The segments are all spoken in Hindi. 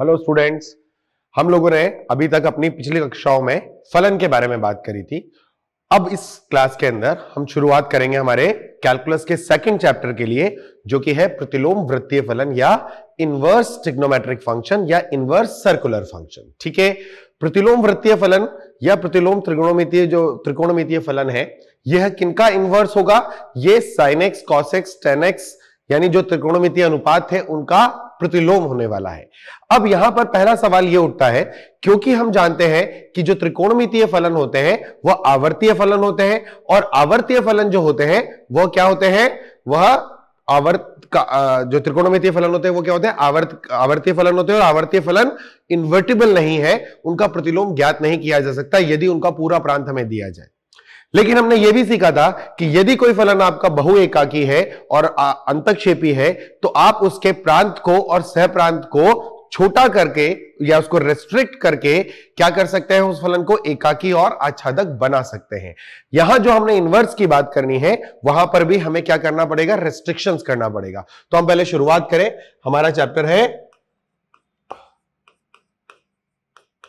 हेलो स्टूडेंट्स हम लोगों ने अभी तक अपनी पिछली कक्षाओं में फलन के बारे में बात करी थी अब इस क्लास के अंदर हम शुरुआत करेंगे हमारे कैलकुलस के सेकंड चैप्टर के लिए जो कि है प्रतिलोम वृत्तीय फलन या इनवर्स टिग्नोमेट्रिक फंक्शन या इनवर्स सर्कुलर फंक्शन ठीक है प्रतिलोम वृत्तीय फलन या प्रतिलोम त्रिगुणोमितीय जो त्रिकोणमितीय फलन है यह किनका इनवर्स होगा ये साइनेक्स कॉसेक्स टेनेक्स यानी जो त्रिकोणमितीय अनुपात है उनका प्रतिलोम होने वाला है अब यहां पर पहला सवाल यह उठता है क्योंकि हम जानते हैं कि जो त्रिकोणमितीय फलन होते हैं वह आवर्तीय फलन होते हैं और आवर्तीय फलन जो होते हैं वह क्या होते हैं वह आवर्त का जो त्रिकोणमितीय फलन होते हैं वो क्या होते हैं आवर्त आवर्तीय फलन होते हैं और आवर्तीय फलन इन्वर्टिबल नहीं है उनका प्रतिलोम ज्ञात नहीं किया जा सकता यदि उनका पूरा प्रांत हमें दिया जाए लेकिन हमने यह भी सीखा था कि यदि कोई फलन आपका बहु एकाकी है और अंतक्षेपी है तो आप उसके प्रांत को और सह प्रांत को छोटा करके या उसको रेस्ट्रिक्ट करके क्या कर सकते हैं उस फलन को एकाकी और आच्छादक बना सकते हैं यहां जो हमने इनवर्स की बात करनी है वहां पर भी हमें क्या करना पड़ेगा रेस्ट्रिक्शंस करना पड़ेगा तो हम पहले शुरुआत करें हमारा चैप्टर है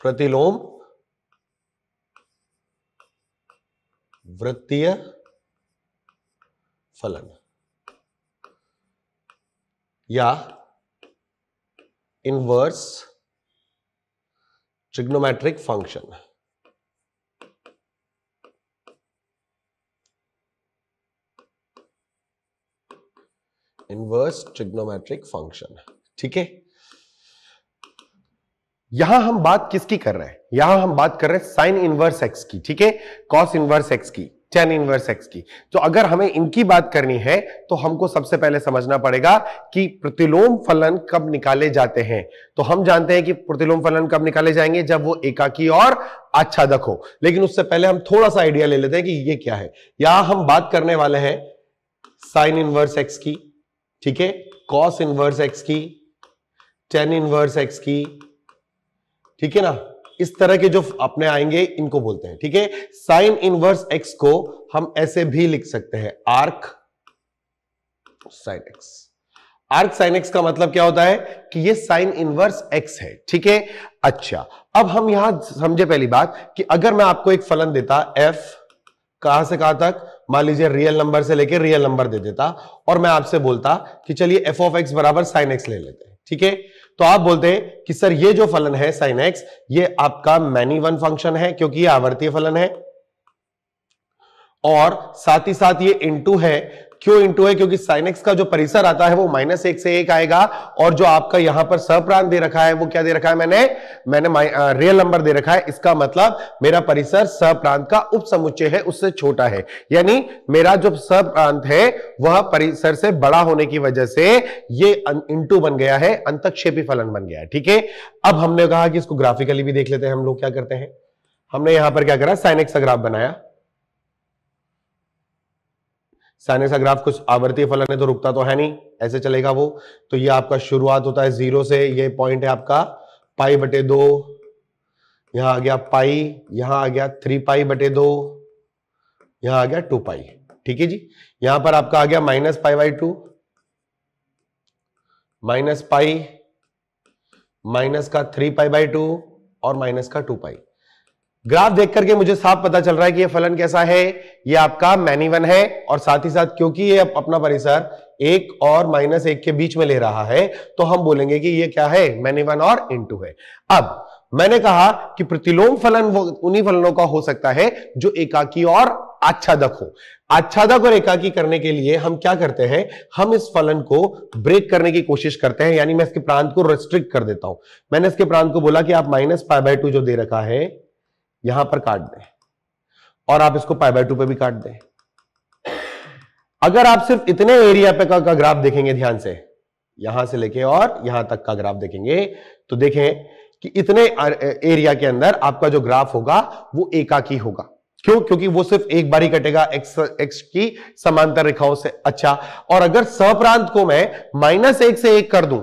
प्रतिलोम वृत्तीय फलन या inverse trigonometric function inverse trigonometric function ठीक है यहां हम बात किसकी कर रहे हैं यहां हम बात कर रहे हैं साइन इनवर्स एक्स की ठीक है कॉस इनवर्स एक्स की टेन इनवर्स एक्स की तो अगर हमें इनकी बात करनी है तो हमको सबसे पहले समझना पड़ेगा कि प्रतिलोम फलन कब निकाले जाते हैं तो हम जानते हैं कि प्रतिलोम फलन कब निकाले जाएंगे जब वो एकाकी और आच्छादक हो लेकिन उससे पहले हम थोड़ा सा आइडिया ले लेते हैं कि ये क्या है यहां हम बात करने वाले हैं साइन इनवर्स एक्स की ठीक है कॉस इनवर्स एक्स की टेन इनवर्स एक्स की ठीक है ना इस तरह के जो अपने आएंगे इनको बोलते हैं ठीक है साइन इनवर्स एक्स को हम ऐसे भी लिख सकते हैं arc sine x arc sine x का मतलब क्या होता है कि ये साइन इनवर्स एक्स है ठीक है अच्छा अब हम यहां समझे पहली बात कि अगर मैं आपको एक फलन देता एफ कहां से कहां तक मान लीजिए रियल नंबर से लेकर रियल नंबर दे देता और मैं आपसे बोलता कि चलिए एफ ऑफ एक्स बराबर साइन एक्स ले लेते हैं ठीक है तो आप बोलते हैं कि सर ये जो फलन है साइन एक्स ये आपका मैनी वन फंक्शन है क्योंकि ये आवर्तीय फलन है और साथ ही साथ ये इंटू है क्यों इंटू है क्योंकि एक्स का जो परिसर आता है वो माइनस एक से एक आएगा और जो आपका यहां पर सप्रांत दे रखा है वो क्या दे रखा है मैंने मैंने रियल नंबर uh, दे रखा है इसका मतलब मेरा परिसर सप्रांत का उपसमुच्चय है उससे छोटा है यानी मेरा जो सप्रांत है वह परिसर से बड़ा होने की वजह से ये इंटू अं, बन गया है अंतक्षेपी फलन बन गया है ठीक है अब हमने कहा कि इसको ग्राफिकली भी देख लेते हैं हम लोग क्या करते हैं हमने यहां पर क्या करा साइनेक्स का ग्राफ बनाया साइनस ग्राफ कुछ आवर्ती फलन है तो रुकता तो है नहीं ऐसे चलेगा वो तो ये आपका शुरुआत होता है जीरो से ये पॉइंट है आपका पाई बटे दो यहां आ गया पाई यहां आ गया थ्री पाई बटे दो यहां आ गया टू पाई ठीक है जी यहां पर आपका आ गया minus pi by two minus pi minus का थ्री पाई बाई टू और माइनस का टू पाई ग्राफ देख करके मुझे साफ पता चल रहा है कि ये फलन कैसा है ये आपका मैनीवन है और साथ ही साथ क्योंकि ये अपना परिसर एक और माइनस एक के बीच में ले रहा है तो हम बोलेंगे कि ये क्या है मैनीवन और टू है अब मैंने कहा कि प्रतिलोम फलन उन्हीं फलनों का हो सकता है जो एकाकी और आच्छादक हो आच्छादक और एकाकी करने के लिए हम क्या करते हैं हम इस फलन को ब्रेक करने की कोशिश करते हैं यानी मैं इसके प्रांत को रेस्ट्रिक्ट कर देता हूं मैंने इसके प्रांत को बोला कि आप माइनस फाइव बाई टू जो दे रखा है यहां पर काट दें और आप इसको पाई बाय टू पे भी काट दें अगर आप सिर्फ इतने एरिया पे का, का ग्राफ देखेंगे ध्यान से यहां से लेके और यहां तक का ग्राफ देखेंगे तो देखें कि इतने एरिया के अंदर आपका जो ग्राफ होगा वो एकाकी होगा क्यों क्योंकि वो सिर्फ एक बारी कटेगा एक्स एक्स की समांतर रेखाओं से अच्छा और अगर सप्रांत को मैं माइनस एक से एक कर दूं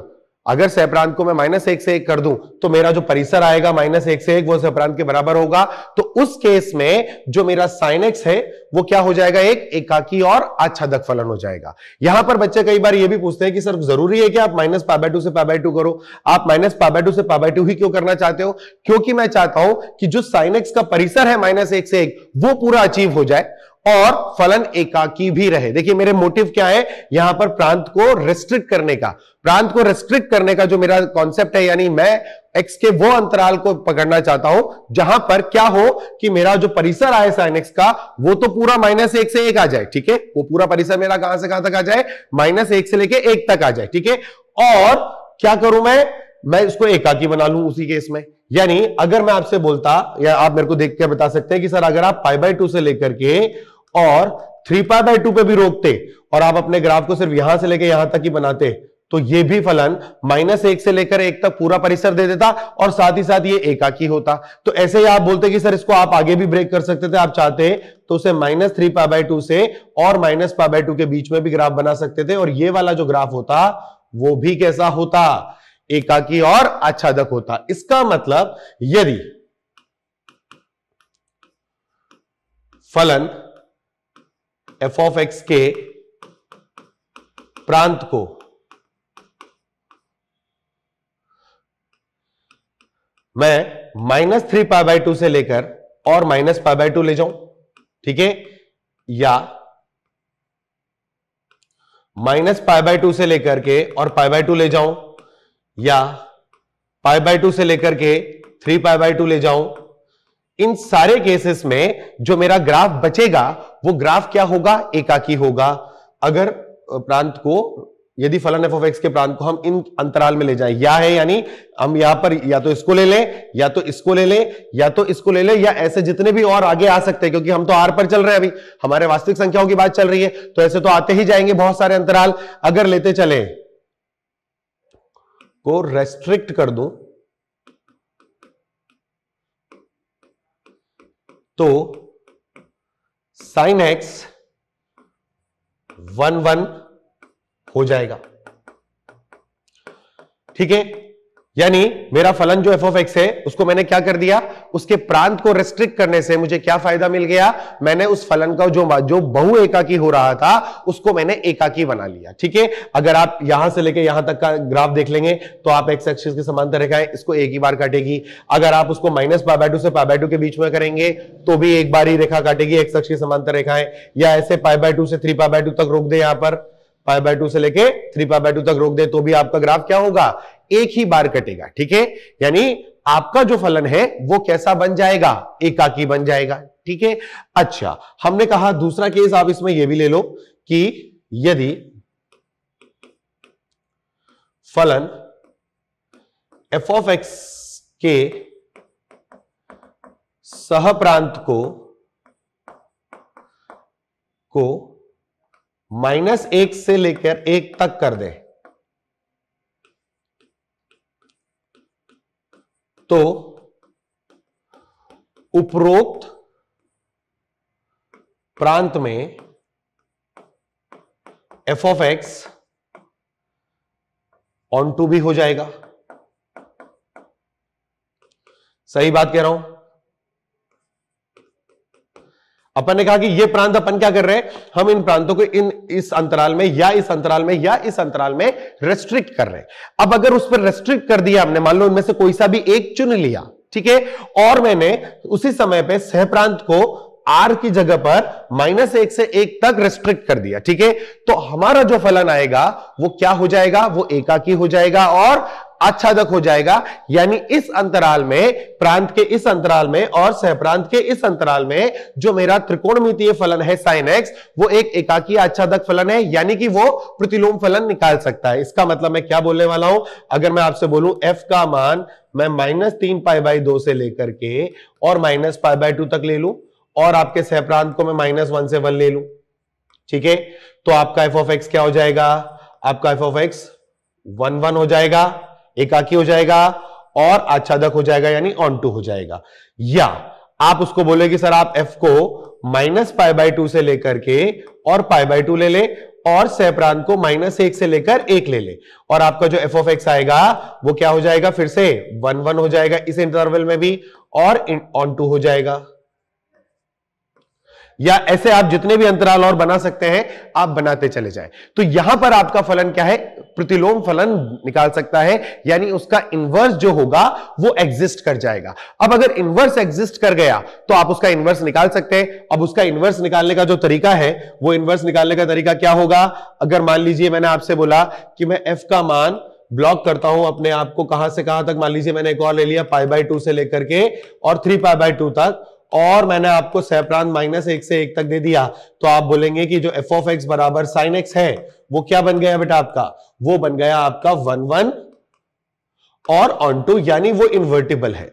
अगर सेपरांत को मैं माइनस एक से एक कर दूं तो मेरा जो परिसर आएगा माइनस एक से एक वो सेपरांत के बराबर होगा तो उस केस में जो मेरा साइन एक्स है वो क्या हो जाएगा एक एकाकी और आच्छादक फलन हो जाएगा यहां पर बच्चे कई बार ये भी पूछते हैं कि सर जरूरी है कि आप माइनस पाबाई टू से पाबाई टू करो आप माइनस पाबाई टू से पाबाई टू ही क्यों करना चाहते हो क्योंकि मैं चाहता हूं कि जो साइन एक्स का परिसर है माइनस एक से एक वो पूरा अचीव हो जाए और फलन एकाकी भी रहे देखिए मेरे मोटिव क्या है यहां पर प्रांत को रेस्ट्रिक्ट करने का प्रांत को रेस्ट्रिक्ट करने का जो मेरा कॉन्सेप्ट है यानी मैं एक्स के वो अंतराल को पकड़ना चाहता हूं जहां पर क्या हो कि मेरा जो परिसर आए साइन एक्स का वो तो पूरा माइनस एक से एक आ जाए ठीक है वो पूरा परिसर मेरा कहां से कहां तक आ जाए माइनस एक से लेके एक तक आ जाए ठीक है और क्या करूं मैं मैं इसको एकाकी बना लू उसी केस में यानी अगर मैं आपसे बोलता या आप मेरे को देख के बता सकते हैं कि सर अगर आप पाई बाई टू से लेकर के और थ्री पाई बाई टू पे भी रोकते और आप अपने ग्राफ को सिर्फ यहां से लेकर यहां तक ही बनाते तो ये भी फलन माइनस एक से लेकर एक तक पूरा परिसर दे देता और साथ ही साथ ये एकाकी होता तो ऐसे ही आप बोलते कि सर इसको आप आगे भी ब्रेक कर सकते थे आप चाहते तो उसे minus three pi by two से और माइनस पा बाय टू के बीच में भी ग्राफ बना सकते थे और ये वाला जो ग्राफ होता वो भी कैसा होता एकाकी और आच्छादक होता इसका मतलब यदि फलन एफ ऑफ एक्स के प्रांत को मैं minus three pi by two से लेकर और माइनस पाई बाई टू ले जाऊं ठीक है या माइनस पाई बाई टू से लेकर के और पाई बाई टू ले जाऊं या पाई बाई टू से लेकर के थ्री पाई बाई टू ले जाऊं इन सारे केसेस में जो मेरा ग्राफ बचेगा वो ग्राफ क्या होगा एकाकी होगा अगर प्रांत को यदि फलन एफ ऑफ एक्स के प्रांत को हम इन अंतराल में ले जाएं या है यानी हम यहां पर या तो इसको ले लें या तो इसको ले लें या तो इसको ले लें या ऐसे जितने भी और आगे आ सकते हैं क्योंकि हम तो आर पर चल रहे हैं अभी हमारे वास्तविक संख्याओं की बात चल रही है तो ऐसे तो आते ही जाएंगे बहुत सारे अंतराल अगर लेते चले को रेस्ट्रिक्ट कर दूं तो साइन एक्स वन वन हो जाएगा ठीक है यानी मेरा फलन जो एफ ऑफ एक्स है उसको मैंने क्या कर दिया उसके प्रांत को रिस्ट्रिक्ट करने से मुझे क्या फायदा मिल गया मैंने उस फलन का जो जो बहु एकाकी हो रहा था उसको मैंने एकाकी बना लिया ठीक है अगर आप यहां से लेके यहां तक का ग्राफ देख लेंगे तो आप एक्स एक्सिस के समांतर रेखाएं इसको एक ही बार काटेगी अगर आप उसको माइनस पाबैटू से पाबैटू के बीच में करेंगे तो भी एक बार ही रेखा काटेगी एक्स अक्ष की समांतर रेखाएं या ऐसे टू से थ्री टू तक रोक दे यहां पर पाई बाय टू से लेके थ्री पाई बाय टू तक रोक दे तो भी आपका ग्राफ क्या होगा एक ही बार कटेगा ठीक है यानी आपका जो फलन है वो कैसा बन जाएगा एकाकी बन जाएगा ठीक है अच्छा हमने कहा दूसरा केस आप इसमें यह भी ले लो कि यदि फलन एफ ऑफ एक्स के सहप्रांत को को माइनस एक से लेकर एक तक कर दे तो उपरोक्त प्रांत में f of x onto भी हो जाएगा सही बात कह रहा हूं अपन ने कहा कि ये प्रांत अपन क्या कर रहे हैं हम इन प्रांतों को इन इस अंतराल में या इस अंतराल में या इस अंतराल में रेस्ट्रिक्ट कर रहे हैं अब अगर उस पर रेस्ट्रिक्ट कर दिया हमने मान लो इनमें से कोई सा भी एक चुन लिया ठीक है और मैंने उसी समय पे सह प्रांत को आर की जगह पर माइनस एक से एक तक रेस्ट्रिक्ट कर दिया ठीक है तो हमारा जो फलन आएगा वो क्या हो जाएगा वो एकाकी हो जाएगा और आच्छादक हो जाएगा यानी इस अंतराल में प्रांत के इस अंतराल में और सहप्रांत के इस अंतराल में जो मेरा त्रिकोणमितीय फलन है साइन एक्स वो एक एकाकी आच्छादक फलन है यानी कि वो प्रतिलोम फलन निकाल सकता है इसका मतलब मैं क्या बोलने वाला हूं अगर मैं आपसे बोलूं एफ का मान मैं माइनस तीन पाई बाई दो से लेकर के और माइनस पाई बाई टू तक ले लू और आपके सहप्रांत को मैं माइनस वन से वन ले लू ठीक है तो आपका एफ ऑफ एक्स क्या हो जाएगा आपका f of x one one हो जाएगा एकाकी हो जाएगा और आच्छादक हो जाएगा यानी ऑन टू हो जाएगा या आप उसको बोले कि सर आप एफ को माइनस पाई बाई टू से लेकर के और पाई बाई टू ले ले और सैपरान को माइनस एक से लेकर एक ले ले और आपका जो एफ ऑफ एक्स आएगा वो क्या हो जाएगा फिर से वन वन हो जाएगा इस इंटरवल में भी और ऑन टू हो जाएगा या ऐसे आप जितने भी अंतराल और बना सकते हैं आप बनाते चले जाएं तो यहां पर आपका फलन क्या है प्रतिलोम फलन निकाल सकता है यानी उसका इन्वर्स जो होगा वो एग्जिस्ट कर जाएगा अब अगर इन्वर्स एग्जिस्ट कर गया तो आप उसका इन्वर्स निकाल सकते हैं अब उसका इन्वर्स निकालने का जो तरीका है वो इन्वर्स निकालने का तरीका क्या होगा अगर मान लीजिए मैंने आपसे बोला कि मैं एफ का मान ब्लॉक करता हूं अपने आप को कहां से कहां तक मान लीजिए मैंने एक और ले लिया पाई बाय टू से लेकर के और थ्री पाई बाय टू तक और मैंने आपको सैप्रांत माइनस एक से एक तक दे दिया तो आप बोलेंगे कि जो एफ ऑफ एक्स बराबर साइन एक्स है वो क्या बन गया बेटा आपका वो बन गया आपका वन वन और ऑन टू यानी वो इन्वर्टिबल है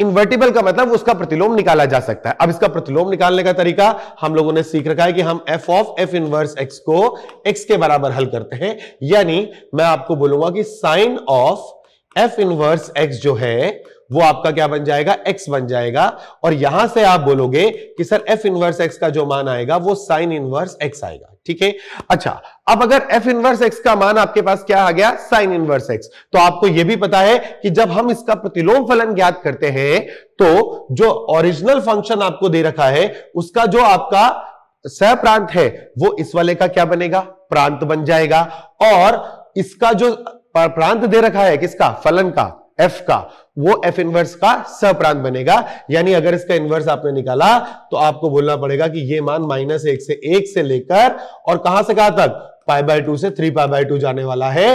इन्वर्टिबल का मतलब उसका प्रतिलोम निकाला जा सकता है अब इसका प्रतिलोम निकालने का तरीका हम लोगों ने सीख रखा है कि हम f of f inverse x को एक्स के बराबर हल करते हैं यानी मैं आपको बोलूंगा कि sine of f inverse x जो है वो आपका क्या बन जाएगा x बन जाएगा और यहां से आप बोलोगे कि सर f इनवर्स x का जो मान आएगा वो साइन इनवर्स x आएगा ठीक है अच्छा अब अगर f इनवर्स x का मान आपके पास क्या आ गया साइन इनवर्स x तो आपको यह भी पता है कि जब हम इसका प्रतिलोम फलन ज्ञात करते हैं तो जो ओरिजिनल फंक्शन आपको दे रखा है उसका जो आपका प्रांत है वो इस वाले का क्या बनेगा प्रांत बन जाएगा और इसका जो प्रांत दे रखा है किसका फलन का एफ का वो एफ इनवर्स का सप्रांत बनेगा यानी अगर इसका इनवर्स आपने निकाला तो आपको बोलना पड़ेगा कि ये मान माइनस एक से एक से लेकर और कहां से कहां तक पाई बाय टू से थ्री पाई बाय टू जाने वाला है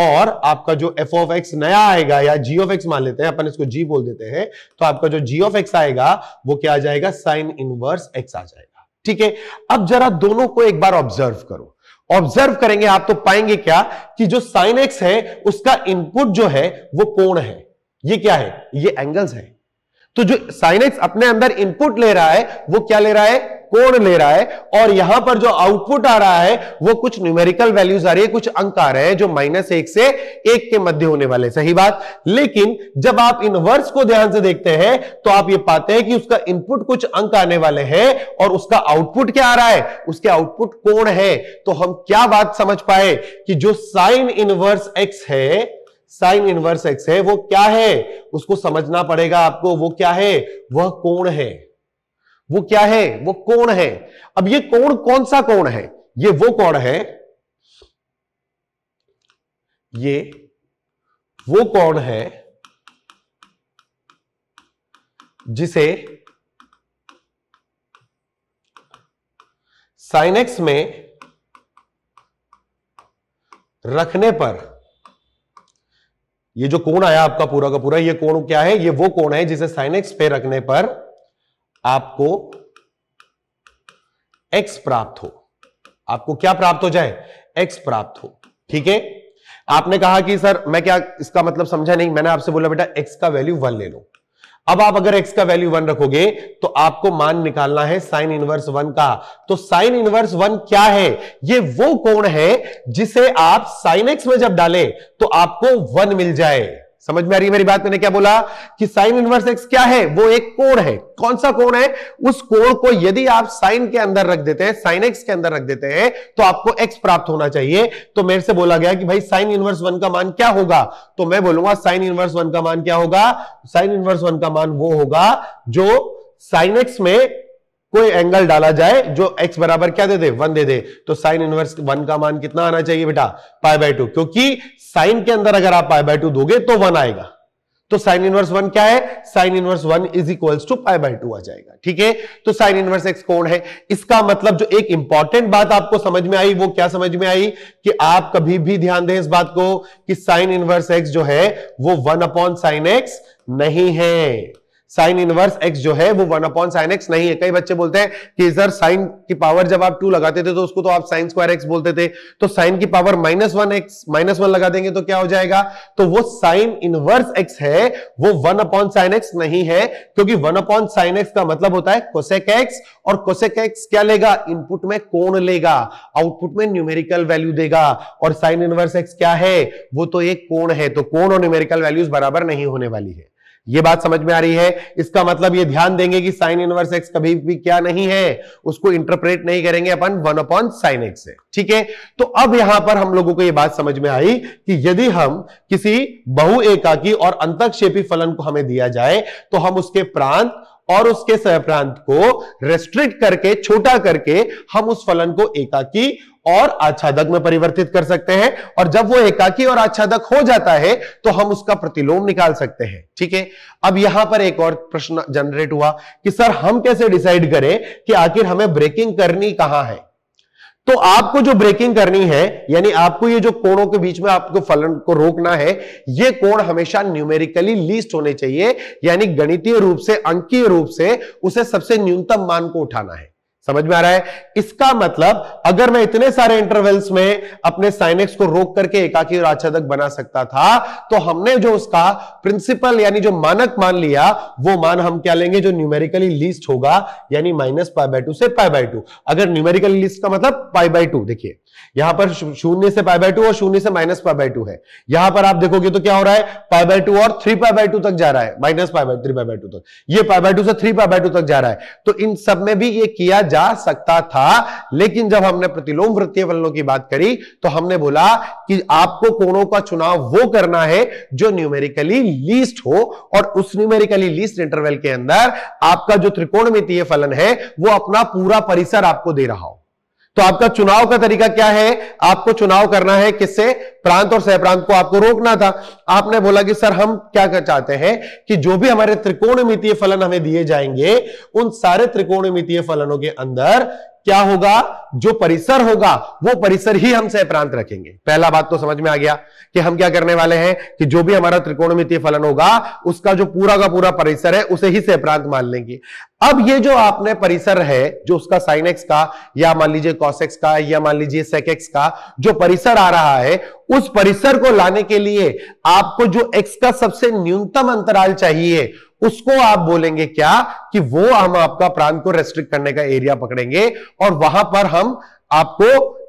और आपका जो एफ ऑफ एक्स नया आएगा या जी ऑफ एक्स मान लेते हैं अपन इसको जी बोल देते हैं तो आपका जो जी ऑफ एक्स आएगा वो क्या आ जाएगा साइन इनवर्स एक्स आ जाएगा ठीक है अब जरा दोनों को एक बार ऑब्जर्व करो ऑब्जर्व करेंगे आप तो पाएंगे क्या कि जो साइन एक्स है उसका इनपुट जो है वो कोण है ये क्या है ये एंगल्स है तो जो साइनेक्स अपने अंदर इनपुट ले रहा है वो क्या ले रहा है कोण ले रहा है और यहां पर जो आउटपुट आ रहा है वो कुछ न्यूमेरिकल वैल्यूज आ रही है कुछ अंक आ रहे हैं जो माइनस एक से एक के मध्य होने वाले सही बात लेकिन जब आप इनवर्स को ध्यान से देखते हैं तो आप ये पाते हैं कि उसका इनपुट कुछ अंक आने वाले हैं और उसका आउटपुट क्या आ रहा है उसके आउटपुट कोण है तो हम क्या बात समझ पाए कि जो साइन इनवर्स एक्स है साइन इनवर्स एक्स है वो क्या है उसको समझना पड़ेगा आपको वो क्या है वह कोण है वो क्या है वो कोण है अब ये कोण कौन सा कोण है ये वो कोण है ये वो कोण है जिसे साइनेक्स में रखने पर ये जो कोण आया आपका पूरा का पूरा ये कोण क्या है ये वो कोण है जिसे साइन एक्स पे रखने पर आपको एक्स प्राप्त हो आपको क्या प्राप्त हो जाए एक्स प्राप्त हो ठीक है आपने कहा कि सर मैं क्या इसका मतलब समझा नहीं मैंने आपसे बोला बेटा एक्स का वैल्यू वन ले लो अब आप अगर x का वैल्यू वन रखोगे तो आपको मान निकालना है साइन इनवर्स वन का तो साइन इनवर्स वन क्या है ये वो कोण है जिसे आप साइन एक्स में जब डालें तो आपको वन मिल जाए समझ में आ रही है मेरी बात मैंने क्या बोला कि साइन इनवर्स एक्स क्या है वो एक कोण है कौन सा कोण है उस कोण को यदि आप साइन के अंदर रख देते हैं साइन एक्स के अंदर रख देते हैं तो आपको एक्स प्राप्त होना चाहिए तो मेरे से बोला गया कि भाई साइन इनवर्स वन का मान क्या होगा तो मैं बोलूंगा साइन इनवर्स वन का मान क्या होगा साइन इनवर्स वन का मान वो होगा जो साइन एक्स में कोई एंगल डाला जाए जो x बराबर क्या दे दे वन दे दे तो साइन इनवर्स वन का मान कितना आना चाहिए बेटा पाई बाय टू क्योंकि साइन के अंदर अगर आप पाई बाय टू दोगे तो वन आएगा तो साइन इनवर्स वन क्या है sine inverse one is equals to pi by two आ जाएगा ठीक है तो साइन इनवर्स एक्स कौन है इसका मतलब जो एक इंपॉर्टेंट बात आपको समझ में आई वो क्या समझ में आई कि आप कभी भी ध्यान दें इस बात को कि साइन इनवर्स एक्स जो है वो वन अपॉन साइन एक्स नहीं है साइन इनवर्स एक्स जो है वो वन अपॉन साइन एक्स नहीं है कई बच्चे बोलते हैं कि सर साइन की पावर जब आप टू लगाते थे तो उसको तो आप साइन स्क्वायर एक्स बोलते थे तो साइन की power minus one x minus one लगा देंगे तो क्या हो जाएगा तो वो साइन इनवर्स एक्स है वो वन अपॉन साइन एक्स नहीं है क्योंकि वन अपॉन साइन एक्स का मतलब होता है कोसेक एक्स और कोसेक एक्स क्या लेगा इनपुट में कोण लेगा आउटपुट में न्यूमेरिकल वैल्यू देगा और साइन इनवर्स एक्स क्या है वो तो एक कोण है तो कोण और न्यूमेरिकल वैल्यूज बराबर नहीं होने वाली है ये बात समझ में आ रही है इसका मतलब ये ध्यान देंगे कि साइन इनवर्स एक्स कभी भी क्या नहीं है उसको इंटरप्रेट नहीं करेंगे अपन वन अपॉन साइन एक्स है ठीक है तो अब यहां पर हम लोगों को ये बात समझ में आई कि यदि हम किसी बहु एकाकी और अंतक्षेपी फलन को हमें दिया जाए तो हम उसके प्रांत और उसके सह प्रांत को रेस्ट्रिक्ट करके छोटा करके हम उस फलन को एकाकी और आच्छादक में परिवर्तित कर सकते हैं और जब वो एकाकी और आच्छादक हो जाता है तो हम उसका प्रतिलोम निकाल सकते हैं ठीक है अब यहां पर एक और प्रश्न जनरेट हुआ कि सर हम कैसे डिसाइड करें कि आखिर हमें ब्रेकिंग करनी कहां है तो आपको जो ब्रेकिंग करनी है यानी आपको ये जो कोणों के बीच में आपको फलन को रोकना है ये कोण हमेशा न्यूमेरिकली लीस्ट होने चाहिए यानी गणितीय रूप से अंकीय रूप से उसे सबसे न्यूनतम मान को उठाना है समझ में आ रहा है इसका मतलब अगर मैं इतने सारे इंटरवल्स में अपने साइनेक्स को रोक करके एकाकी और आच्छादक बना सकता था तो हमने जो उसका प्रिंसिपल यानी जो मानक मान लिया वो मान हम क्या लेंगे जो न्यूमेरिकली लिस्ट होगा यानी माइनस पाई बाई टू से पाई बाई टू अगर न्यूमेरिकली लिस्ट का मतलब पाई बाई टू देखिए यहां पर शून्य से पाई बाई टू और शून्य से माइनस पाई बाई टू है यहां पर आप देखोगे तो क्या हो रहा है पाई बाई टू और थ्री पाई बाई टू तक जा रहा है minus pi by three pi by two तक ये पाई बाई टू से थ्री पाई बाई टू तक जा रहा है तो इन सब में भी ये किया जा जा सकता था लेकिन जब हमने प्रतिलोम वृत्तीय फलनों की बात करी तो हमने बोला कि आपको कोणों का चुनाव वो करना है जो न्यूमेरिकली लीस्ट हो और उस न्यूमेरिकली लीस्ट इंटरवल के अंदर आपका जो त्रिकोण फलन है वो अपना पूरा परिसर आपको दे रहा हो तो आपका चुनाव का तरीका क्या है आपको चुनाव करना है किससे प्रांत और सहप्रांत को आपको रोकना था आपने बोला कि सर हम क्या कर चाहते हैं कि जो भी हमारे त्रिकोणमितीय फलन हमें दिए जाएंगे उन सारे त्रिकोणमितीय फलनों के अंदर क्या होगा जो परिसर होगा वो परिसर ही हम सह प्रांत रखेंगे पहला बात तो समझ में आ गया कि हम क्या करने वाले हैं कि जो भी हमारा त्रिकोणमितीय फलन होगा उसका जो पूरा का पूरा परिसर है उसे ही सह प्रांत मान लेंगे अब ये जो आपने परिसर है जो उसका साइनेक्स का या मान लीजिए कॉसेक्स का या मान लीजिए सेकेक्स का जो परिसर आ रहा है उस परिसर को लाने के लिए आपको जो एक्स का सबसे न्यूनतम अंतराल चाहिए उसको आप बोलेंगे क्या कि वो हम आपका प्रांत को रेस्ट्रिक्ट करने का एरिया पकड़ेंगे और वहां पर हम आपको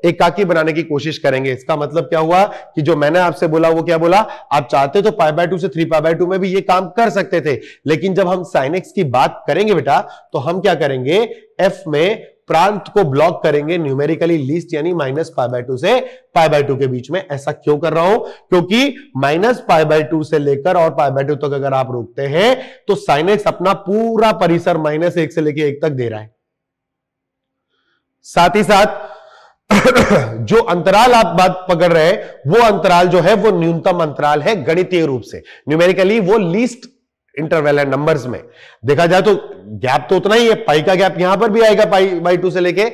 एकाकी बनाने की कोशिश करेंगे इसका मतलब क्या हुआ कि जो मैंने आपसे बोला वो क्या बोला आप चाहते तो पाई बाय टू से थ्री पाई बाय टू में भी ये काम कर सकते थे लेकिन जब हम साइनेक्स की बात करेंगे बेटा तो हम क्या करेंगे एफ में प्रांत को ब्लॉक करेंगे न्यूमेरिकली लिस्ट यानी माइनस पाई बाय टू से पाई बाय टू के बीच में ऐसा क्यों कर रहा हूं क्योंकि माइनस पाई बाय टू से लेकर और पाई बाय टू तक अगर आप रोकते हैं तो साइनेक्स अपना पूरा परिसर माइनस एक से लेकर एक तक दे रहा है साथ ही साथ जो अंतराल आप बात पकड़ रहे हैं वो अंतराल जो है वो न्यूनतम अंतराल है गणितीय रूप से न्यूमेरिकली वो लीस्ट इंटरवेल एंड नंबर्स में देखा जाए तो गैप तो उतना ही है पाई का गैप यहां पर भी आएगा पाई बाई टू से लेके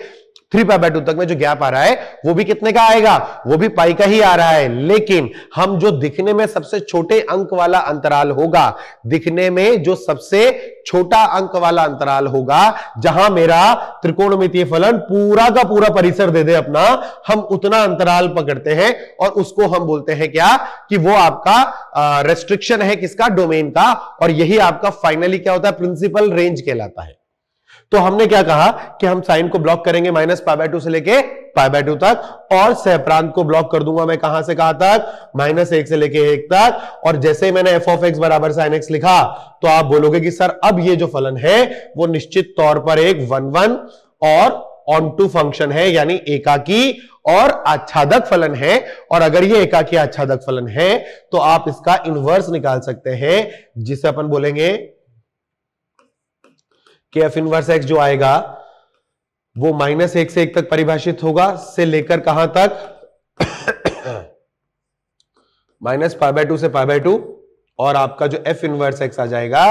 थ्री पाई बाई टू तक में जो गैप आ रहा है वो भी कितने का आएगा वो भी पाई का ही आ रहा है लेकिन हम जो दिखने में सबसे छोटे अंक वाला अंतराल होगा दिखने में जो सबसे छोटा अंक वाला अंतराल होगा जहां मेरा त्रिकोणमितीय फलन पूरा का पूरा परिसर दे दे अपना हम उतना अंतराल पकड़ते हैं और उसको हम बोलते हैं क्या कि वो आपका रेस्ट्रिक्शन है किसका डोमेन का और यही आपका फाइनली क्या होता है प्रिंसिपल रेंज कहलाता है तो हमने क्या कहा कि हम साइन को ब्लॉक करेंगे माइनस पाई बाय टू से लेके पाई बाय टू तक और सहप्रांत को ब्लॉक कर दूंगा मैं कहां से कहां तक माइनस एक से लेके एक तक और जैसे ही मैंने एफ ऑफ एक्स बराबर साइन एक्स लिखा तो आप बोलोगे कि सर अब ये जो फलन है वो निश्चित तौर पर एक वन वन और ऑन टू फंक्शन है यानी एकाकी और आच्छादक फलन है और अगर ये एकाकी आच्छादक फलन है तो आप इसका इन्वर्स निकाल सकते हैं जिसे अपन बोलेंगे कि एफ इनवर्स एक्स जो आएगा वो माइनस एक से एक तक परिभाषित होगा से लेकर कहां तक माइनस पाई बाय टू से पाई बाय टू और आपका जो एफ इनवर्स एक्स आ जाएगा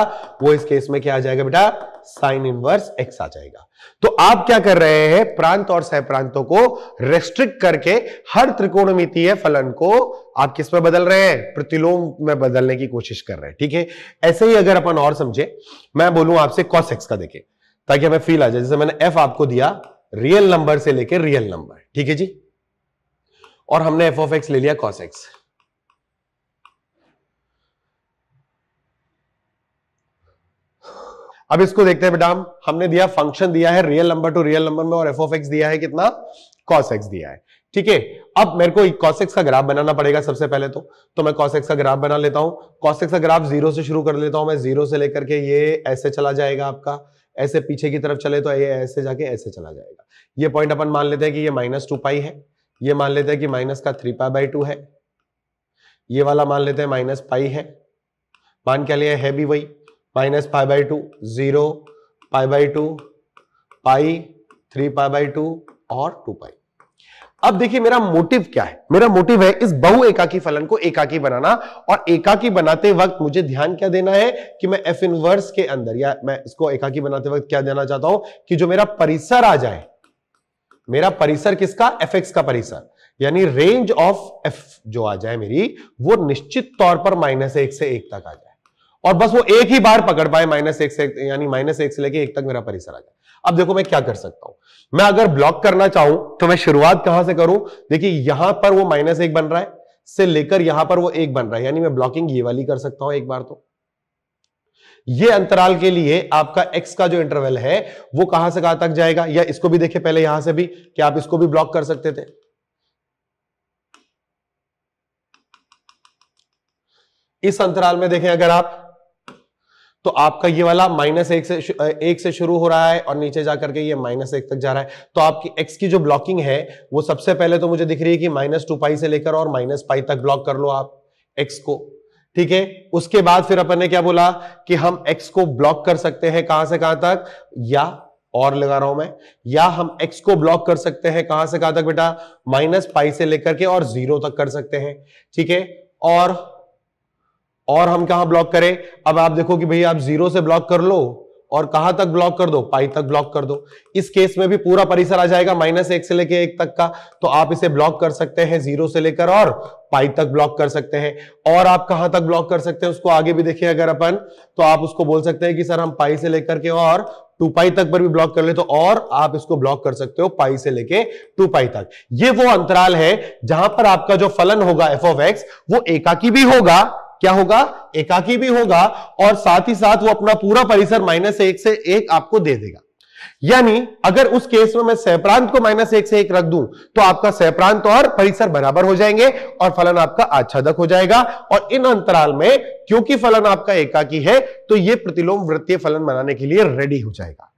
वो इस केस में क्या आ जाएगा बेटा साइन इनवर्स एक्स आ जाएगा तो आप क्या कर रहे हैं प्रांत और सह प्रांतों को रेस्ट्रिक्ट करके हर त्रिकोणमितीय फलन को आप किस में बदल रहे हैं प्रतिलोम में बदलने की कोशिश कर रहे हैं ठीक है ऐसे ही अगर अपन और समझे मैं बोलूं आपसे कॉस एक्स का देखें ताकि हमें फील आ जाए जैसे मैंने एफ आपको दिया रियल नंबर से लेकर रियल नंबर ठीक है जी और हमने एफ ऑफ एक्स ले लिया कॉस एक्स अब इसको देखते हैं बेटा हमने दिया फंक्शन दिया है real number to real number में और एफ ऑफ एक्स दिया है कितना कॉस एक्स दिया है ठीक है अब मेरे को कॉस एक्स का ग्राफ बनाना पड़ेगा सबसे पहले तो तो मैं कॉस एक्स का ग्राफ बना लेता हूं कॉस एक्स का ग्राफ जीरो से शुरू कर लेता हूं मैं जीरो से लेकर के ये ऐसे चला जाएगा आपका ऐसे पीछे की तरफ चले तो ये ऐसे जाके ऐसे चला जाएगा ये पॉइंट अपन मान लेते हैं कि ये माइनस टू पाई है ये मान लेते हैं कि माइनस का थ्री पाई बाई टू है ये वाला मान लेते हैं माइनस पाई है मान क्या लिया है भी वही minus pi by two zero pi by two pi three pi by two और टू पाई अब देखिए मेरा मोटिव क्या है मेरा मोटिव है इस बहु एकाकी फलन को एकाकी बनाना और एकाकी बनाते वक्त मुझे ध्यान क्या देना है कि मैं एफ इनवर्स के अंदर या मैं इसको एकाकी बनाते वक्त क्या देना चाहता हूं कि जो मेरा परिसर आ जाए मेरा परिसर किसका एफ एक्स का परिसर यानी रेंज ऑफ एफ जो आ जाए मेरी वो निश्चित तौर पर माइनस एक से एक तक आ जाए और बस वो एक ही बार पकड़ पाए माइनस एक से यानी माइनस एक से लेके एक तक मेरा परिसर आ गया अब देखो मैं क्या कर सकता हूं मैं अगर ब्लॉक करना चाहूं तो मैं शुरुआत कहां से करूं देखिए यहां पर वो माइनस एक बन रहा है से लेकर यहां पर वो एक बन रहा है यानी मैं ब्लॉकिंग ये वाली कर सकता हूं एक बार तो ये अंतराल के लिए आपका एक्स का जो इंटरवल है वो कहां से कहां तक जाएगा या इसको भी देखे पहले यहां से भी कि आप इसको भी ब्लॉक कर सकते थे इस अंतराल में देखें अगर आप तो आपका ये वाला माइनस एक से एक से शुरू हो रहा है और नीचे जा करके ये माइनस एक तक जा रहा है तो आपकी एक्स की जो ब्लॉकिंग है वो सबसे पहले तो मुझे दिख रही है कि माइनस टू पाई से लेकर और माइनस पाई तक ब्लॉक कर लो आप एक्स को ठीक है उसके बाद फिर अपन ने क्या बोला कि हम एक्स को ब्लॉक कर सकते हैं कहां से कहां तक या और लगा रहा हूं मैं या हम एक्स को ब्लॉक कर सकते हैं कहां से कहां तक बेटा माइनस पाई से लेकर के और जीरो तक कर सकते हैं ठीक है और और हम कहा ब्लॉक करें अब आप देखो कि भाई आप जीरो से ब्लॉक कर लो और कहां तक ब्लॉक कर दो पाई तक ब्लॉक कर दो इस केस में भी पूरा परिसर आ जाएगा माइनस एक से लेकर एक तक का तो आप इसे ब्लॉक कर सकते हैं जीरो से लेकर और पाई तक ब्लॉक कर सकते हैं और आप कहां तक ब्लॉक कर सकते हैं उसको आगे भी देखिए अगर अपन तो आप उसको बोल सकते हैं कि सर हम पाई से लेकर के और टू पाई तक पर भी ब्लॉक कर ले तो और आप इसको ब्लॉक कर सकते हो पाई से लेके टू पाई तक ये वो अंतराल है जहां पर आपका जो फलन होगा एफ ऑफ एक्स वो एकाकी भी होगा क्या होगा एकाकी भी होगा और साथ ही साथ वो अपना पूरा परिसर माइनस एक से एक आपको दे देगा यानी अगर उस केस में मैं सहप्रांत को माइनस एक से एक रख दूं तो आपका सहप्रांत और परिसर बराबर हो जाएंगे और फलन आपका आच्छादक हो जाएगा और इन अंतराल में क्योंकि फलन आपका एकाकी है तो यह प्रतिलोम वृत्तीय फलन बनाने के लिए रेडी हो जाएगा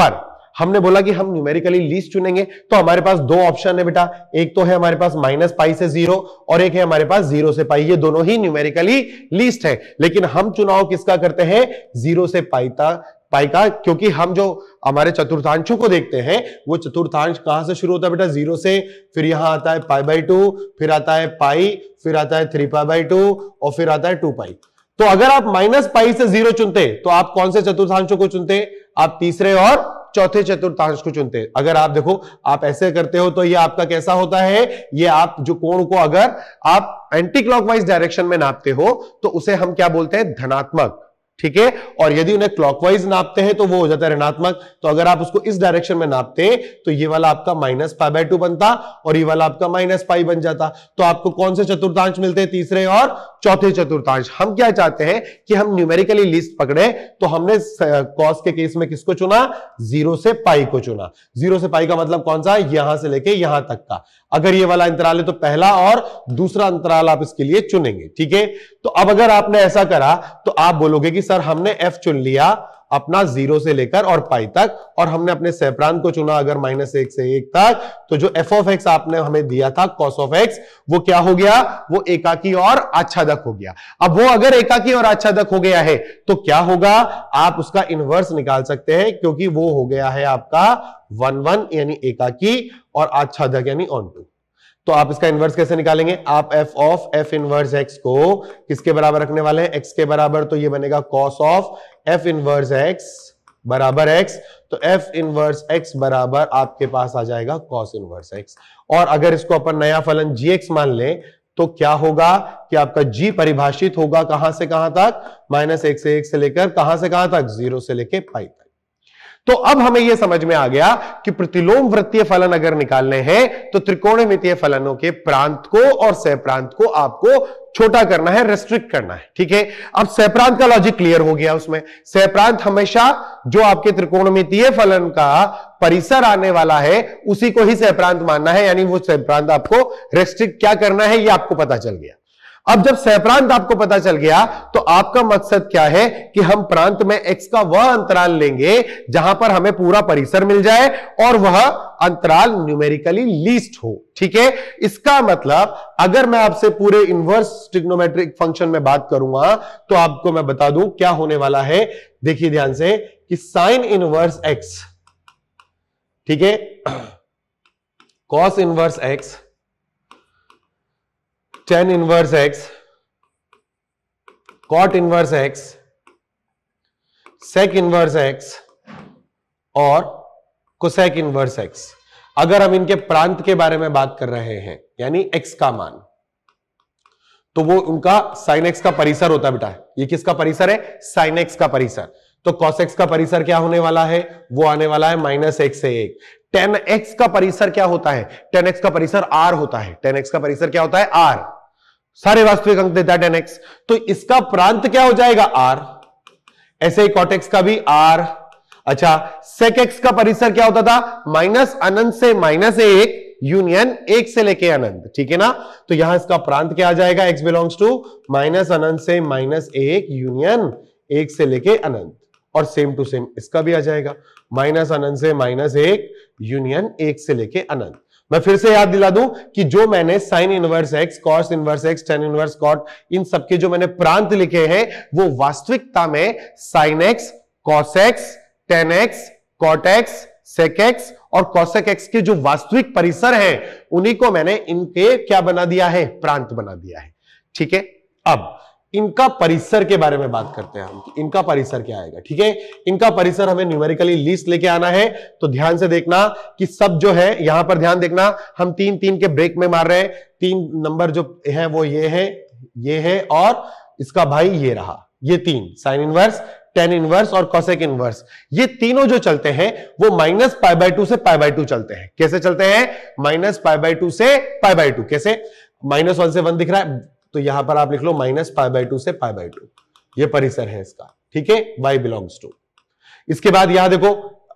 पर हमने बोला कि हम न्यूमेरिकली लीस्ट चुनेंगे तो हमारे पास दो ऑप्शन है बेटा एक तो है हमारे पास माइनस पाई से जीरो और एक है हमारे पास जीरो से पाई ये दोनों ही न्यूमेरिकली लीस्ट है लेकिन हम चुनाव किसका करते हैं जीरो से पाई तक पाई का क्योंकि हम जो हमारे चतुर्थांशों को देखते हैं वो चतुर्थांश कहां से शुरू होता है बेटा जीरो से फिर यहां आता है पाई बाई टू फिर आता है पाई फिर आता है थ्री पाई बाई टू और फिर आता है टू पाई तो अगर आप माइनस पाई से जीरो चुनते तो आप कौन से चतुर्थांशों को चुनते आप तीसरे और चौथे चतुर्थांश को चुनते हैं अगर आप देखो आप ऐसे करते हो तो ये आपका कैसा होता है ये आप जो कोण को अगर आप एंटी क्लॉकवाइज डायरेक्शन में नापते हो तो उसे हम क्या बोलते हैं धनात्मक ठीक है और यदि उन्हें क्लॉकवाइज नापते हैं तो वो हो जाता है ऋणात्मक तो अगर आप उसको इस डायरेक्शन में नापते तो ये वाला आपका माइनस पाई बाय टू बनता और ये वाला आपका माइनस पाई बन जाता तो आपको कौन से चतुर्थांश मिलते हैं तीसरे और चौथे चतुर्थांश हम क्या चाहते हैं कि हम न्यूमेरिकली लिस्ट पकड़े तो हमने कॉस के केस में किसको चुना जीरो से पाई को चुना जीरो से पाई का मतलब कौन सा यहां से लेके यहां तक का अगर ये वाला अंतराल है तो पहला और दूसरा अंतराल आप इसके लिए चुनेंगे ठीक है तो अब अगर आपने ऐसा करा तो आप बोलोगे कि सर हमने एफ चुन लिया अपना जीरो से लेकर और पाई तक और हमने अपने सेपरान को चुना अगर माइनस एक से एक तक तो जो एफ ऑफ एक्स आपने हमें दिया था कॉस ऑफ एक्स वो क्या हो गया वो एकाकी और आच्छादक हो गया अब वो अगर एकाकी और आच्छादक हो गया है तो क्या होगा आप उसका इनवर्स निकाल सकते हैं क्योंकि वो हो गया है आपका वन वन यानी एकाकी और आच्छादक यानी ऑन टू तो आप इसका इन्वर्स कैसे निकालेंगे आप f of f inverse x को किसके बराबर रखने वाले हैं एक्स के बराबर तो ये बनेगा cos of f inverse x बराबर एक्स तो एफ इनवर्स एक्स बराबर आपके पास आ जाएगा कॉस इनवर्स एक्स और अगर इसको अपन नया फलन जी एक्स मान लें तो क्या होगा कि आपका जी परिभाषित होगा कहां से कहां तक माइनस एक से एक से लेकर कहां से कहां तक जीरो से लेके पाई तक तो अब हमें यह समझ में आ गया कि प्रतिलोम वृत्तीय फलन अगर निकालने हैं तो त्रिकोणमितीय फलनों के प्रांत को और सहप्रांत को आपको छोटा करना है रेस्ट्रिक्ट करना है ठीक है अब सहप्रांत का लॉजिक क्लियर हो गया उसमें सहप्रांत हमेशा जो आपके त्रिकोणमितीय फलन का परिसर आने वाला है उसी को ही सहप्रांत मानना है यानी वो सहप्रांत आपको रेस्ट्रिक्ट क्या करना है ये आपको पता चल गया अब जब सहप्रांत आपको पता चल गया तो आपका मकसद क्या है कि हम प्रांत में एक्स का वह अंतराल लेंगे जहां पर हमें पूरा परिसर मिल जाए और वह अंतराल न्यूमेरिकली लीस्ट हो ठीक है इसका मतलब अगर मैं आपसे पूरे इनवर्स ट्रिग्नोमेट्रिक फंक्शन में बात करूंगा तो आपको मैं बता दूं क्या होने वाला है देखिए ध्यान से कि साइन इनवर्स एक्स ठीक है cos inverse x tan inverse x cot inverse x sec inverse x और cosec inverse x अगर हम इनके प्रांत के बारे में बात कर रहे हैं यानी x का मान तो वो उनका साइन एक्स का परिसर होता है बेटा ये किसका परिसर है साइन एक्स का परिसर तो कॉस एक्स का परिसर क्या होने वाला है वो आने वाला है माइनस एक से एक टेन एक्स का परिसर क्या होता है टेन एक्स का परिसर आर होता है टेन एक्स का परिसर क्या होता है आर सारे वास्तविक अंक देता है टेन एक्स तो इसका प्रांत क्या हो जाएगा आर ऐसे ही कॉटेक्स का भी आर अच्छा सेक एक्स का परिसर क्या होता था माइनस अनंत से माइनस एक यूनियन एक से लेके अनंत ठीक है ना तो यहां इसका प्रांत क्या आ जाएगा एक्स बिलोंग्स टू माइनस अनंत से माइनस एक यूनियन एक से लेके अनंत और सेम टू सेम इसका भी आ जाएगा माइनस अनंत से माइनस एक यूनियन एक से लेके अनंत मैं फिर से याद दिला दूं कि जो मैंने sine inverse x cos inverse x tan inverse cot इन सबके जो मैंने प्रांत लिखे हैं वो वास्तविकता में sine x cos x tan x cot x sec x और कॉसेक एक्स के जो वास्तविक परिसर हैं उन्हीं को मैंने इनके क्या बना दिया है प्रांत बना दिया है ठीक है अब इनका परिसर के बारे में बात करते हैं हम इनका परिसर क्या आएगा ठीक है इनका परिसर हमें न्यूमेरिकली लिस्ट लेके आना है तो ध्यान से देखना कि सब जो है यहां पर ध्यान देखना हम तीन तीन के ब्रेक में मार रहे हैं तीन नंबर जो है वो ये है ये है और इसका भाई ये रहा ये तीन साइन इनवर्स टेन इनवर्स और कॉसेक इनवर्स ये तीनों जो चलते हैं वो माइनस पाई बाय टू से पाई बाय टू चलते हैं कैसे चलते हैं माइनस पाई बाय टू से पाई बाय टू कैसे माइनस वन से वन दिख रहा है तो यहां पर आप लिख लो माइनस पाई बाई टू से पाई बाई टू ये परिसर है इसका ठीक है वाई बिलोंग्स टू इसके बाद यहां देखो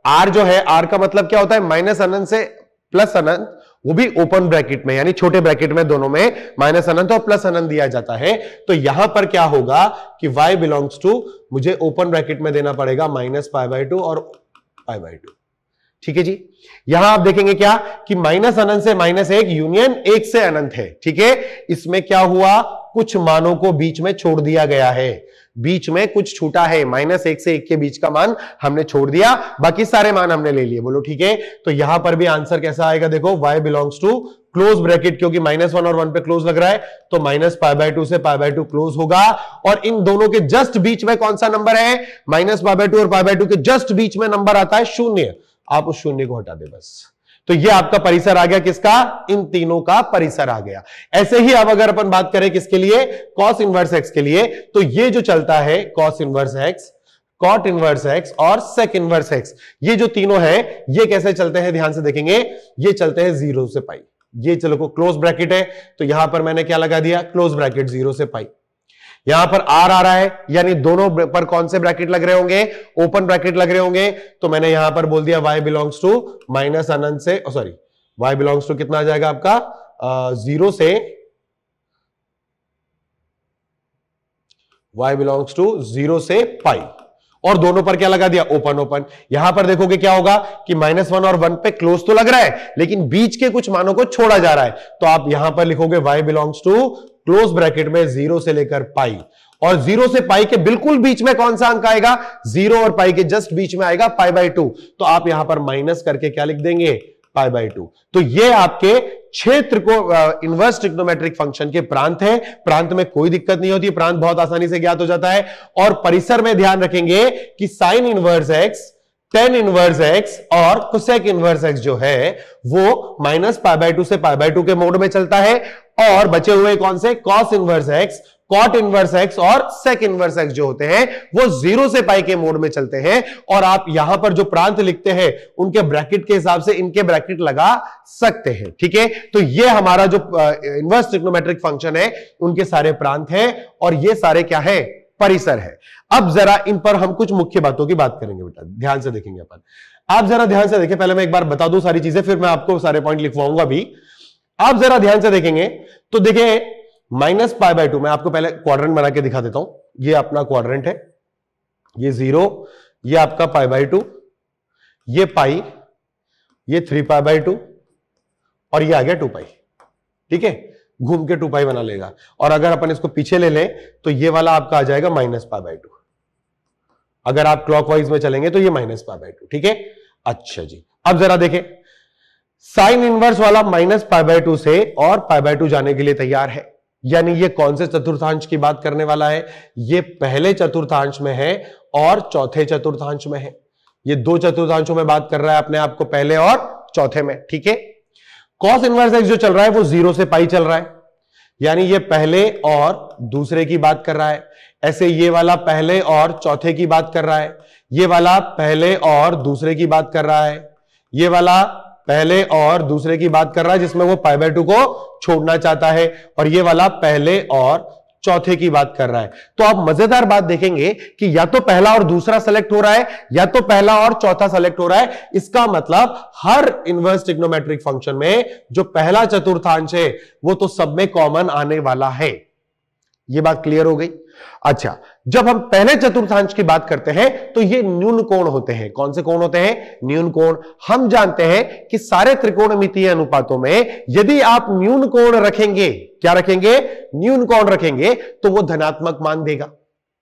आर जो है आर का मतलब क्या होता है माइनस अनंत से प्लस अनंत वो भी ओपन ब्रैकेट में यानी छोटे ब्रैकेट में दोनों में माइनस अनंत और प्लस अनंत दिया जाता है तो यहां पर क्या होगा कि y बिलोंग्स टू मुझे ओपन ब्रैकेट में देना पड़ेगा माइनस पाई बाई टू और पाई बाई टू ठीक है जी यहां आप देखेंगे क्या कि माइनस अनंत से माइनस एक यूनियन एक से अनंत है ठीक है इसमें क्या हुआ कुछ मानों को बीच में छोड़ दिया गया है बीच में कुछ छूटा है माइनस एक से एक के बीच का मान हमने छोड़ दिया बाकी सारे मान हमने ले लिए बोलो ठीक है तो यहां पर भी आंसर कैसा आएगा देखो y belongs to close bracket क्योंकि माइनस वन और वन पे क्लोज लग रहा है तो माइनस पाई बाय टू से पाई बाय टू क्लोज होगा और इन दोनों के जस्ट बीच में कौन सा नंबर है माइनस पाई बाय टू और पाई बाय टू के जस्ट बीच में नंबर आता है शून्य आप उस शून्य को हटा दे बस तो ये आपका परिसर आ गया किसका इन तीनों का परिसर आ गया ऐसे ही अब अगर अपन बात करें किसके लिए कॉस इनवर्स एक्स के लिए तो ये जो चलता है cos inverse x cot inverse x और सेक इनवर्स एक्स ये जो तीनों है ये कैसे चलते हैं ध्यान से देखेंगे ये चलते हैं जीरो से पाई ये चलो को क्लोज ब्रैकेट है तो यहां पर मैंने क्या लगा दिया क्लोज ब्रैकेट जीरो से पाई यहां पर आर आ रहा है यानी दोनों पर कौन से ब्रैकेट लग रहे होंगे ओपन ब्रैकेट लग रहे होंगे तो मैंने यहां पर बोल दिया वाई बिलोंग्स टू माइनस अनंत से सॉरी वाई बिलोंग्स टू कितना आ जाएगा आपका आ, जीरो से वाई बिलोंग्स टू जीरो से पाई और दोनों पर क्या लगा दिया ओपन ओपन यहां पर देखोगे क्या होगा कि माइनस वन और वन पे क्लोज तो लग रहा है लेकिन बीच के कुछ मानों को छोड़ा जा रहा है तो आप यहां पर लिखोगे y belongs to close bracket में जीरो से लेकर पाई और जीरो से पाई के बिल्कुल बीच में कौन सा अंक आएगा जीरो और पाई के जस्ट बीच में आएगा पाई बाई टू तो आप यहां पर माइनस करके क्या लिख देंगे पाई बाई टू तो ये आपके क्षेत्र को इनवर्स ट्रिग्नोमेट्रिक फंक्शन के प्रांत है प्रांत में कोई दिक्कत नहीं होती प्रांत बहुत आसानी से ज्ञात हो जाता है और परिसर में ध्यान रखेंगे कि sine inverse x tan inverse x और कुसेक इनवर्स एक्स जो है वो माइनस पाई बाय टू से पाई बाय टू के मोड में चलता है और बचे हुए कौन से cos inverse x cot inverse x और सेक इनवर्स एक्स जो होते हैं वो जीरो से पाई के मोड में चलते हैं और आप यहां पर जो प्रांत लिखते हैं उनके ब्रैकेट के हिसाब से इनके ब्रैकेट लगा सकते हैं ठीक है तो ये हमारा जो इनवर्स ट्रिग्नोमेट्रिक फंक्शन है उनके सारे प्रांत हैं और ये सारे क्या है परिसर है अब जरा इन पर हम कुछ मुख्य बातों की बात करेंगे बेटा ध्यान से देखेंगे अपन आप जरा ध्यान से देखें पहले मैं एक बार बता दू सारी चीजें फिर मैं आपको सारे पॉइंट लिखवाऊंगा भी आप जरा ध्यान से देखेंगे तो देखें माइनस पाई बाय टू मैं आपको पहले क्वाड्रेंट बना के दिखा देता हूं ये अपना क्वाड्रेंट है ये जीरो ये आपका पाई बाय टू ये पाई ये थ्री पाई बाय टू और ये आ गया टू पाई ठीक है घूम के टू पाई बना लेगा और अगर अपन इसको पीछे ले लें तो ये वाला आपका आ जाएगा माइनस पाई बाय टू अगर आप क्लॉकवाइज में चलेंगे तो ये माइनस पाई बाय टू ठीक है अच्छा जी अब जरा देखें साइन इनवर्स वाला माइनस पाई बाय टू से और पाई बाय टू जाने के लिए तैयार है यानी ये कौन से चतुर्थांश की बात करने वाला है ये पहले चतुर्थांश में है और चौथे चतुर्थांश में है ये दो चतुर्थांशों में बात कर रहा है अपने आप को पहले और चौथे में ठीक है कॉस इनवर्स एक्स जो चल रहा है वो जीरो से पाई चल रहा है यानी ये पहले और दूसरे की बात कर रहा है ऐसे ये वाला पहले और चौथे की बात कर रहा है ये वाला पहले और दूसरे की बात कर रहा है ये वाला पहले और दूसरे की बात कर रहा है जिसमें वो पाई बाय टू को छोड़ना चाहता है और ये वाला पहले और चौथे की बात कर रहा है तो आप मजेदार बात देखेंगे कि या तो पहला और दूसरा सेलेक्ट हो रहा है या तो पहला और चौथा सेलेक्ट हो रहा है इसका मतलब हर इनवर्स टिग्नोमेट्रिक फंक्शन में जो पहला चतुर्थांश है वो तो सब में कॉमन आने वाला है ये बात क्लियर हो गई अच्छा जब हम पहले चतुर्थांश की बात करते हैं तो ये न्यून कोण होते हैं कौन से कोण होते हैं न्यून कोण हम जानते हैं कि सारे त्रिकोणमितीय अनुपातों में यदि आप न्यून कोण रखेंगे क्या रखेंगे न्यून कोण रखेंगे तो वो धनात्मक मान देगा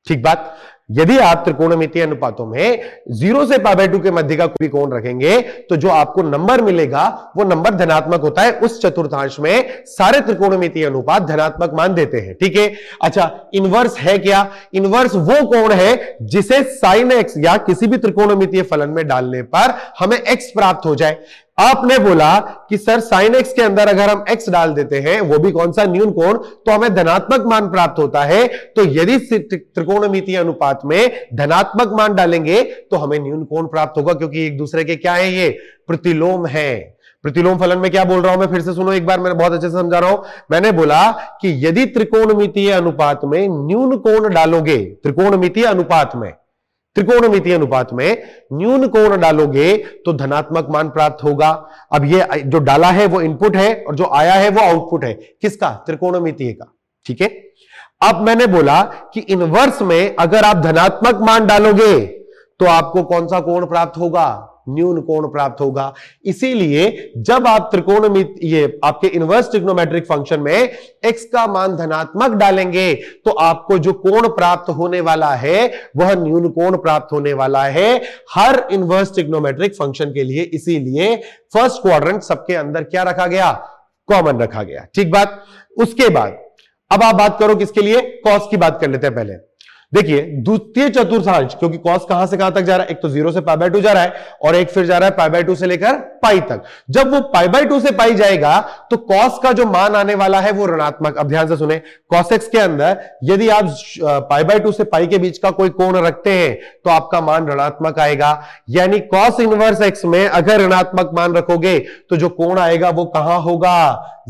ठीक बात यदि आप त्रिकोणमिति अनुपातों में जीरो से पाई टू के मध्य का कोई कोण रखेंगे तो जो आपको नंबर मिलेगा वो नंबर धनात्मक होता है उस चतुर्थांश में सारे त्रिकोणमिति अनुपात धनात्मक मान देते हैं ठीक है अच्छा इनवर्स है क्या इनवर्स वो कोण है जिसे साइन एक्स या किसी भी त्रिकोणमितीय फलन में डालने पर हमें एक्स प्राप्त हो जाए आपने बोला कि सर साइन एक्स के अंदर अगर हम एक्स डाल देते हैं वो भी कौन सा न्यून कोण तो हमें धनात्मक मान प्राप्त होता है तो यदि त्रिकोणमिति अनुपात में धनात्मक मान डालेंगे तो हमें न्यून कोण प्राप्त होगा क्योंकि एक दूसरे के क्या है ये प्रतिलोम है प्रतिलोम फलन में क्या बोल रहा हूं मैं फिर से सुनो एक बार मैंने बहुत अच्छे से समझा रहा हूं मैंने बोला कि यदि त्रिकोणमितीय अनुपात में न्यून कोण डालोगे त्रिकोणमितीय अनुपात में त्रिकोणमिति अनुपात में न्यून कोण डालोगे तो धनात्मक मान प्राप्त होगा अब ये जो डाला है वो इनपुट है और जो आया है वो आउटपुट है किसका त्रिकोणमितीय का ठीक है अब मैंने बोला कि इनवर्स में अगर आप धनात्मक मान डालोगे तो आपको कौन सा कोण प्राप्त होगा न्यून कोण प्राप्त होगा इसीलिए जब आप त्रिकोण ये आपके इनवर्स ट्रिग्नोमेट्रिक फंक्शन में एक्स का मान धनात्मक डालेंगे तो आपको जो कोण प्राप्त होने वाला है वह न्यून कोण प्राप्त होने वाला है हर इनवर्स ट्रिग्नोमेट्रिक फंक्शन के लिए इसीलिए फर्स्ट क्वाड्रेंट सबके अंदर क्या रखा गया कॉमन रखा गया ठीक बात उसके बाद अब आप बात करो किसके लिए कॉस की बात कर लेते हैं पहले देखिए द्वितीय चतुर्थांश क्योंकि कॉस कहां से कहां तक जा रहा है एक तो जीरो से पाई बाय टू जा रहा है और एक फिर जा रहा है पाई बाय टू से लेकर पाई तक जब वो पाई बाय टू से पाई जाएगा तो कॉस का जो मान आने वाला है वो ऋणात्मक अब ध्यान से सुने कॉसेक्स के अंदर यदि आप पाई बाय टू से पाई के बीच का कोई कोण रखते हैं तो आपका मान ऋणात्मक आएगा यानी कॉस इनवर्स एक्स में अगर ऋणात्मक मान रखोगे तो जो कोण आएगा वो कहां होगा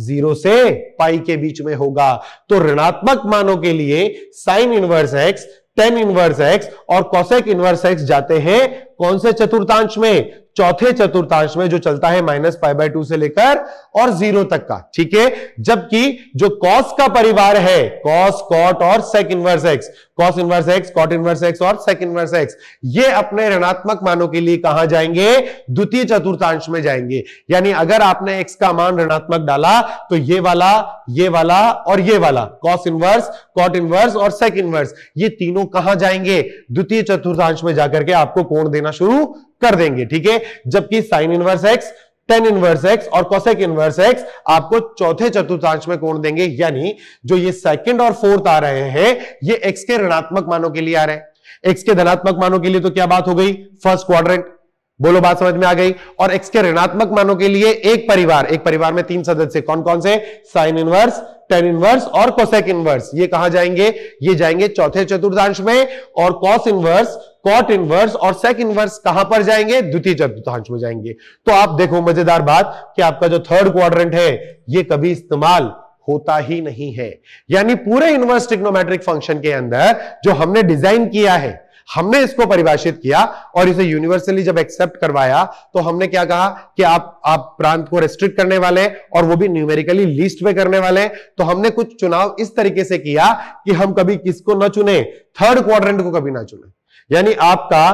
जीरो से पाई के बीच में होगा तो ऋणात्मक मानों के लिए sine inverse x tan inverse x और कॉसेक इनवर्स एक्स जाते हैं कौन से चतुर्थांश में चौथे चतुर्थांश में जो चलता है माइनस फाइव बाई टू से लेकर और जीरो तक का ठीक है जबकि जो कॉस का परिवार है कॉस कॉट और sec inverse x cos inverse x cot inverse x और सेक इनवर्स एक्स ये अपने ऋणात्मक मानों के लिए कहा जाएंगे द्वितीय चतुर्थांश में जाएंगे यानी अगर आपने एक्स का मान ऋणात्मक डाला तो ये वाला ये वाला और ये वाला कॉस इनवर्स कॉट इनवर्स और सेक इनवर्स ये तीनों कहां जाएंगे द्वितीय चतुर्थांश में जाकर के आपको कोण देना शुरू कर देंगे ठीक है जबकि sine inverse x tan inverse x और कोसेक इनवर्स एक्स आपको चौथे चतुर्थांश में कोण देंगे यानी जो ये सेकंड और फोर्थ आ रहे हैं ये एक्स के ऋणात्मक मानों के लिए आ रहे हैं एक्स के धनात्मक मानों के लिए तो क्या बात हो गई फर्स्ट क्वाड्रेंट बोलो बात समझ में आ गई और एक्स के ऋणात्मक मानों के लिए एक परिवार एक परिवार में तीन सदस्य कौन कौन से साइन इनवर्स टेन इनवर्स और कोसेक इनवर्स ये कहा जाएंगे ये जाएंगे चौथे चतुर्थांश में और कॉस इनवर्स कॉट इनवर्स और सेक इनवर्स कहां पर जाएंगे द्वितीय चतुर्थांश में जाएंगे तो आप देखो मजेदार बात कि आपका जो थर्ड क्वाड्रेंट है ये कभी इस्तेमाल होता ही नहीं है यानी पूरे इनवर्स टिक्नोमेट्रिक फंक्शन के अंदर जो हमने डिजाइन किया है हमने इसको परिभाषित किया और इसे यूनिवर्सली जब एक्सेप्ट करवाया तो हमने क्या कहा कि आप आप प्रांत को रेस्ट्रिक्ट करने वाले हैं और वो भी न्यूमेरिकली लीस्ट में करने वाले हैं तो हमने कुछ चुनाव इस तरीके से किया कि हम कभी किसको ना चुने थर्ड क्वाड्रेंट को कभी ना चुने यानी आपका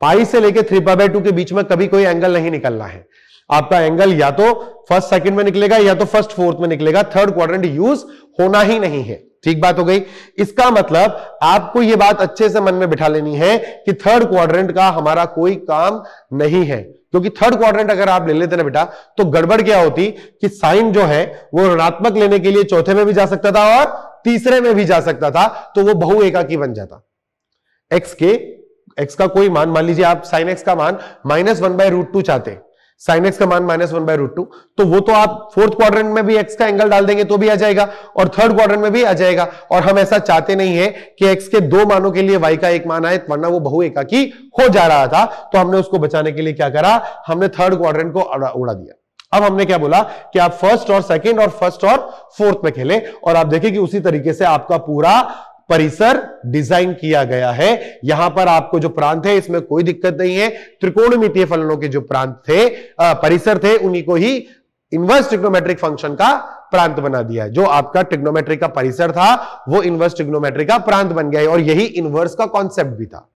पाई से लेकर थ्री पाई टू के बीच में कभी कोई एंगल नहीं निकलना है आपका एंगल या तो फर्स्ट सेकंड में निकलेगा या तो फर्स्ट फोर्थ में निकलेगा थर्ड क्वाड्रेंट यूज होना ही नहीं है ठीक बात हो गई इसका मतलब आपको यह बात अच्छे से मन में बिठा लेनी है कि थर्ड क्वाड्रेंट का हमारा कोई काम नहीं है क्योंकि थर्ड क्वाड्रेंट अगर आप ले लेते ना बेटा तो गड़बड़ क्या होती कि साइन जो है वो ऋणात्मक लेने के लिए चौथे में भी जा सकता था और तीसरे में भी जा सकता था तो वो बहु एकाकी बन जाता एक्स के एक्स का कोई मान मान लीजिए आप साइन एक्स का मान minus one by root two चाहते साइन एक्स का मान minus one by root two तो वो तो आप फोर्थ क्वाड्रेंट में भी एक्स का एंगल डाल देंगे तो भी आ जाएगा और थर्ड क्वाड्रेंट में भी आ जाएगा और हम ऐसा चाहते नहीं है कि एक्स के दो मानों के लिए वाई का एक मान आए वरना वो बहु एकाकी हो जा रहा था तो हमने उसको बचाने के लिए क्या करा हमने थर्ड क्वाड्रेंट को उड़ा दिया अब हमने क्या बोला कि आप फर्स्ट और सेकेंड और फर्स्ट और फोर्थ में खेले और आप देखें कि उसी तरीके से आपका पूरा परिसर डिजाइन किया गया है यहां पर आपको जो प्रांत है इसमें कोई दिक्कत नहीं है त्रिकोणमितीय फलनों के जो प्रांत थे आ, परिसर थे उन्हीं को ही इनवर्स ट्रिग्नोमेट्रिक फंक्शन का प्रांत बना दिया है जो आपका ट्रिग्नोमेट्री का परिसर था वो इन्वर्स ट्रिग्नोमेट्री का प्रांत बन गया है और यही इनवर्स का कॉन्सेप्ट भी था